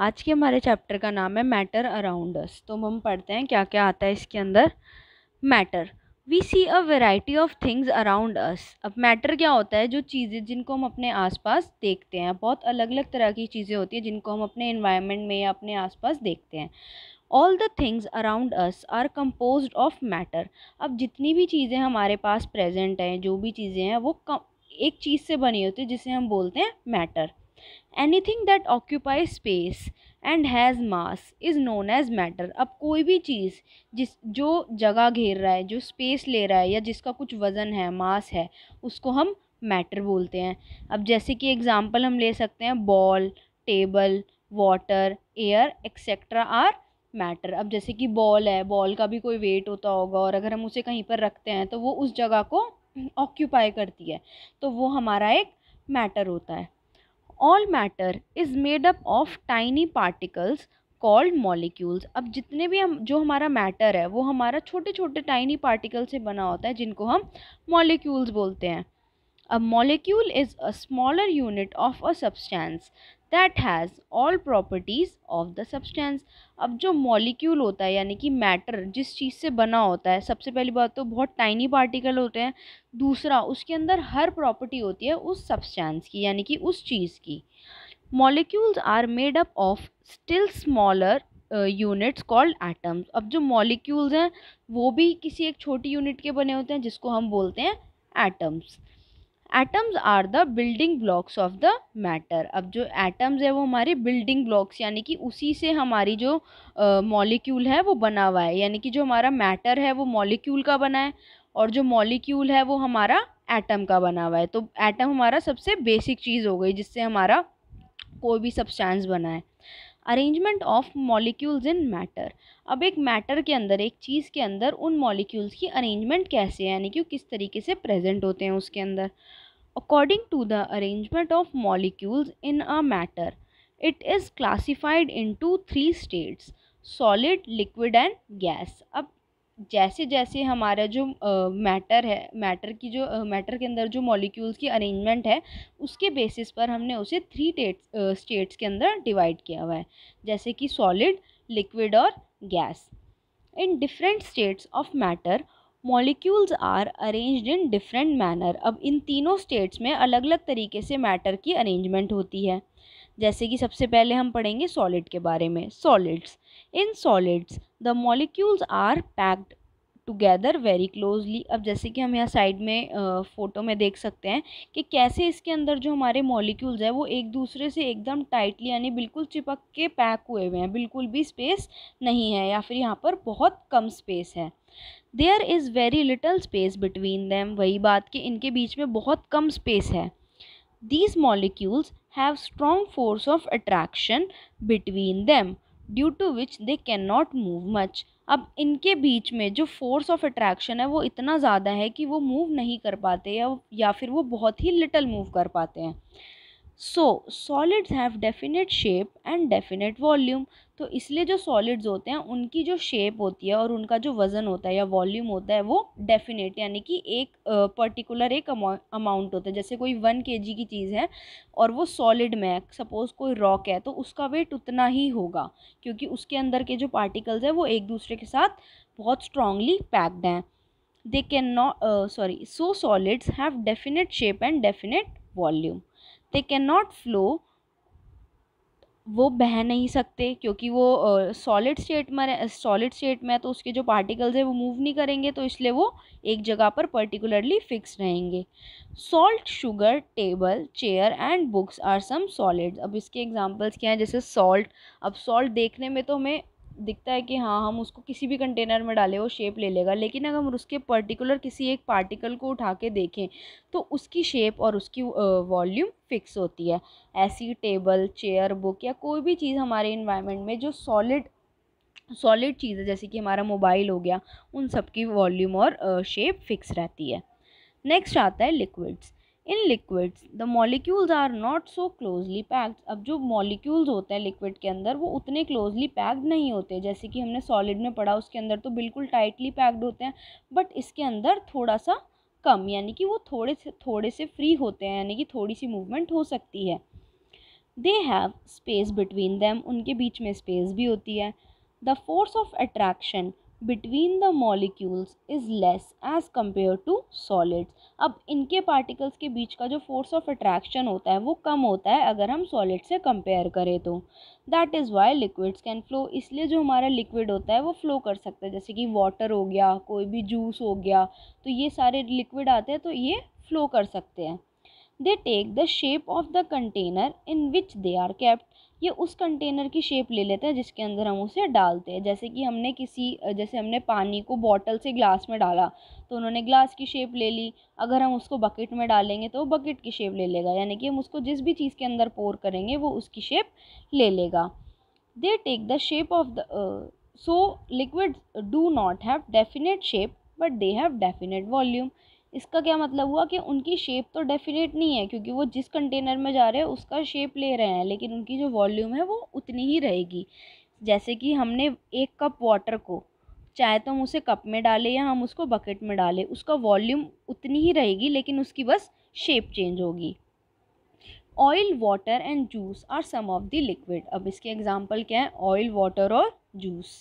आज के हमारे चैप्टर का नाम है मैटर अराउंड अस तो हम पढ़ते हैं क्या क्या आता है इसके अंदर matter we see a variety of things around us अब मैटर क्या होता है जो चीज़ें जिनको हम अपने आसपास देखते हैं बहुत अलग अलग तरह की चीज़ें होती हैं जिनको हम अपने इन्वायरमेंट में या अपने आसपास देखते हैं all the things around us are composed of matter अब जितनी भी चीज़ें हमारे पास प्रेजेंट हैं जो भी चीज़ें हैं वो कम एक चीज़ से बनी होती है जिसे हम बोलते हैं matter anything that occupy space and has mass is known as matter अब कोई भी चीज़ जिस जो जगह घेर रहा है जो स्पेस ले रहा है या जिसका कुछ वज़न है मास है उसको हम मैटर बोलते हैं अब जैसे कि एग्ज़ाम्पल हम ले सकते हैं ball table water air etcetera are matter अब जैसे कि बॉल है बॉल का भी कोई वेट होता होगा और अगर हम उसे कहीं पर रखते हैं तो वो उस जगह को ऑक्यूपाई करती है तो वो हमारा एक मैटर होता है all matter is made up of tiny particles called molecules अब जितने भी हम जो हमारा मैटर है वो हमारा छोटे छोटे टाइनी पार्टिकल से बना होता है जिनको हम मॉलिक्यूल्स बोलते हैं A molecule is a smaller unit of a substance that has all properties of the substance अब जो मॉलिक्यूल होता है यानी कि मैटर जिस चीज़ से बना होता है सबसे पहली बात तो बहुत टाइनी पार्टिकल होते हैं दूसरा उसके अंदर हर प्रॉपर्टी होती है उस सब्सटेंस की यानी कि उस चीज़ की molecules are made up of still smaller units called atoms अब जो मॉलिक्यूल्स हैं वो भी किसी एक छोटी यूनिट के बने होते हैं जिसको हम बोलते हैं atoms atoms are the building blocks of the matter अब जो एटम्स है वो हमारे बिल्डिंग ब्लॉक्स यानी कि उसी से हमारी जो मॉलिक्यूल uh, है वो बना हुआ है यानी कि जो हमारा मैटर है वो मॉलिक्यूल का बना है और जो मॉलिक्यूल है वो हमारा एटम का बना हुआ है तो एटम हमारा सबसे बेसिक चीज़ हो गई जिससे हमारा कोई भी सब्सटेंस बना है arrangement of molecules in matter अब एक मैटर के अंदर एक चीज़ के अंदर उन मॉलिक्यूल्स की अरेंजमेंट कैसे है यानी कि किस तरीके से प्रेजेंट होते हैं उसके अंदर according to the arrangement of molecules in a matter. It is classified into three states solid, liquid and gas. अब जैसे जैसे हमारा जो मैटर uh, है मैटर की जो मैटर uh, के अंदर जो मॉलिक्यूल्स की अरेंजमेंट है उसके बेसिस पर हमने उसे थ्री स्टेट्स स्टेट्स के अंदर डिवाइड किया हुआ है जैसे कि सॉलिड लिक्विड और gas in different states of matter molecules are arranged in different manner अब इन तीनों स्टेट्स में अलग अलग तरीके से मैटर की अरेंजमेंट होती है जैसे कि सबसे पहले हम पढ़ेंगे सॉलिड के बारे में solids in solids the molecules are packed together very closely अब जैसे कि हम यहाँ साइड में फ़ोटो में देख सकते हैं कि कैसे इसके अंदर जो हमारे मॉलिक्यूल्स हैं वो एक दूसरे से एकदम टाइटली यानी बिल्कुल चिपक के पैक हुए हुए हैं बिल्कुल भी स्पेस नहीं है या फिर यहाँ पर बहुत कम स्पेस है there is very little space between them वही बात कि इनके बीच में बहुत कम स्पेस है these molecules have strong force of attraction between them due to which they can not move much अब इनके बीच में जो फोर्स ऑफ अट्रैक्शन है वो इतना ज़्यादा है कि वो मूव नहीं कर पाते या या फिर वो बहुत ही लिटल मूव कर पाते हैं so solids have definite shape and definite volume तो इसलिए जो सॉलिड्स होते हैं उनकी जो शेप होती है और उनका जो वज़न होता है या वॉल्यूम होता है वो डेफिनेट यानी कि एक पर्टिकुलर एक अमाउंट होता है जैसे कोई वन के की चीज़ है और वो सॉलिड में है सपोज़ कोई रॉक है तो उसका वेट उतना ही होगा क्योंकि उसके अंदर के जो पार्टिकल्स हैं वो एक दूसरे के साथ बहुत स्ट्रांगली पैक्ड हैं they can not sorry so solids have definite shape and definite volume they can not flow वो बह नहीं सकते क्योंकि वो सॉलिड स्टेट में सॉलिड स्टेट में है तो उसके जो पार्टिकल्स हैं वो मूव नहीं करेंगे तो इसलिए वो एक जगह पर पर्टिकुलरली फिक्स रहेंगे salt sugar table chair and books are some solids अब इसके एग्जांपल्स क्या हैं जैसे सॉल्ट अब सॉल्ट देखने में तो हमें दिखता है कि हाँ हम उसको किसी भी कंटेनर में डालें वो शेप ले लेगा लेकिन अगर हम उसके पर्टिकुलर किसी एक पार्टिकल को उठा के देखें तो उसकी शेप और उसकी वॉल्यूम फिक्स होती है ऐसी टेबल चेयर बुक या कोई भी चीज़ हमारे इन्वायरमेंट में जो सॉलिड सॉलिड चीज़ है जैसे कि हमारा मोबाइल हो गया उन सब की वॉल्यूम और शेप फिक्स रहती है नेक्स्ट आता है liquids in liquids the molecules are not so closely packed अब जो मॉलिक्यूल्स होते हैं लिक्विड के अंदर वो उतने क्लोजली पैक्ड नहीं होते जैसे कि हमने सॉलिड में पढ़ा उसके अंदर तो बिल्कुल टाइटली पैक्ड होते हैं बट इसके अंदर थोड़ा सा कम यानी कि वो थोड़े से थोड़े से फ्री होते हैं यानी कि थोड़ी सी मूवमेंट हो सकती है they have space between them उनके बीच में स्पेस भी होती है the force of attraction between the molecules is less as compare to solids अब इनके पार्टिकल्स के बीच का जो फोर्स ऑफ अट्रैक्शन होता है वो कम होता है अगर हम सॉलिड से कंपेयर करें तो that is why liquids can flow इसलिए जो हमारा लिक्विड होता है वो फ्लो कर सकता है जैसे कि वाटर हो गया कोई भी जूस हो गया तो ये सारे लिक्विड आते हैं तो ये फ्लो कर सकते हैं they take the shape of the container in which they are kept ये उस कंटेनर की शेप ले लेते हैं जिसके अंदर हम उसे डालते हैं जैसे कि हमने किसी जैसे हमने पानी को बॉटल से ग्लास में डाला तो उन्होंने ग्लास की शेप ले ली अगर हम उसको बकेट में डालेंगे तो वो बकेट की शेप ले लेगा यानी कि हम उसको जिस भी चीज़ के अंदर पोर करेंगे वो उसकी शेप ले लेगा they take the shape of the so liquid do not have definite shape but they have definite volume इसका क्या मतलब हुआ कि उनकी शेप तो डेफिनेट नहीं है क्योंकि वो जिस कंटेनर में जा रहे हैं उसका शेप ले रहे हैं लेकिन उनकी जो वॉल्यूम है वो उतनी ही रहेगी जैसे कि हमने एक कप वाटर को चाहे तो हम उसे कप में डालें या हम उसको बकेट में डालें उसका वॉल्यूम उतनी ही रहेगी लेकिन उसकी बस शेप चेंज होगी oil water and juice are some of the liquid अब इसके एग्जांपल क्या है ऑयल वाटर और जूस